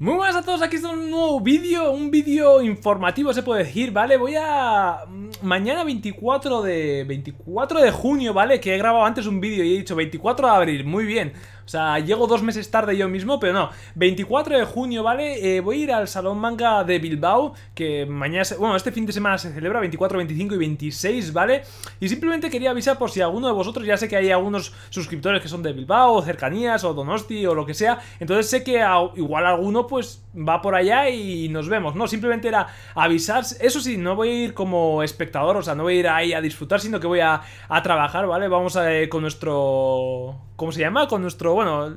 Muy buenas a todos, aquí está un nuevo vídeo, un vídeo informativo se puede decir, ¿vale? Voy a... Mm, mañana 24 de... 24 de junio, ¿vale? Que he grabado antes un vídeo y he dicho 24 de abril, muy bien O sea, llego dos meses tarde yo mismo, pero no 24 de junio, ¿vale? Eh, voy a ir al Salón Manga de Bilbao Que mañana... Bueno, este fin de semana se celebra 24, 25 y 26, ¿vale? Y simplemente quería avisar por si alguno de vosotros Ya sé que hay algunos suscriptores que son de Bilbao, O cercanías o Donosti o lo que sea Entonces sé que igual alguno pues va por allá y nos vemos. No, simplemente era avisar. Eso sí, no voy a ir como espectador, o sea, no voy a ir ahí a disfrutar, sino que voy a, trabajar, ¿vale? Vamos a, eh, con nuestro... ¿Cómo se llama? Con nuestro, bueno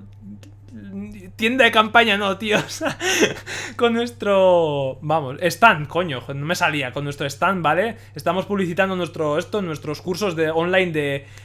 tienda de campaña, no, tío. con nuestro. Vamos, stand, coño, no me salía. Con nuestro stand, ¿vale? Estamos publicitando nuestro esto, nuestros cursos de online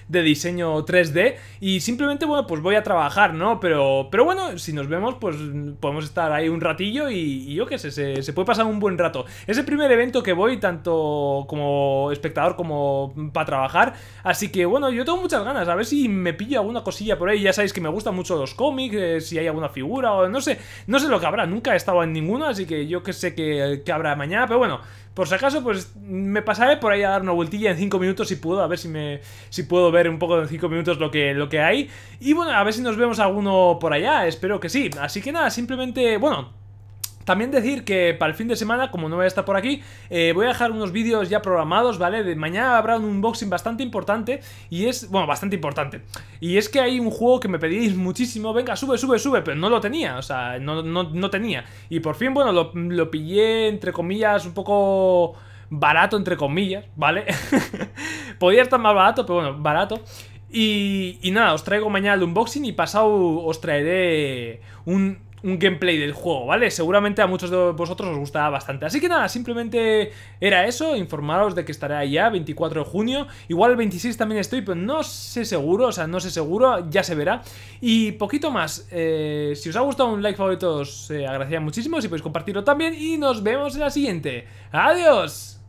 de, diseño 3D. Y simplemente, bueno, pues voy a trabajar, ¿no? Pero, pero bueno, si nos vemos, pues podemos estar ahí un ratillo y, yo qué sé, se, puede pasar un buen rato. Es el primer evento que voy, tanto como espectador como para trabajar. Así que, bueno, yo tengo muchas ganas. A ver si me pillo alguna cosilla por ahí. Ya sabéis que me gustan mucho los cómics, eh, si hay alguna figura o no sé, no sé lo que habrá, nunca he estado en ninguno así que yo que sé que, habrá mañana, pero bueno, por si acaso, pues me pasaré por ahí a dar una vueltilla en 5 minutos si puedo, a ver si me si puedo ver un poco en 5 minutos lo que, lo que hay. Y bueno, a ver si nos vemos alguno por allá, espero que sí. Así que nada, simplemente, bueno, también decir que para el fin de semana, como no voy a estar por aquí, eh, voy a dejar unos vídeos ya programados, ¿vale? De mañana habrá un unboxing bastante importante y es, bueno, bastante importante. Y es que hay un juego que me pedís muchísimo, venga, sube, sube, sube, pero no lo tenía, o sea, no, tenía. Y por fin, bueno, lo, pillé, entre comillas, un poco barato, entre comillas, ¿vale? Podría estar más barato, pero bueno, barato. Y, y, nada, os traigo mañana el unboxing y pasado os traeré un, un gameplay del juego, ¿vale? Seguramente a muchos de vosotros os gustará bastante. Así que nada, simplemente era eso, informaros de que estaré allá 24 de junio. Igual el 26 también estoy, pero no sé seguro, o sea, no sé seguro, ya se verá. Y poquito más, eh, si os ha gustado un like favorito os eh, agradecería muchísimo, si podéis compartirlo también y nos vemos en la siguiente. ¡Adiós!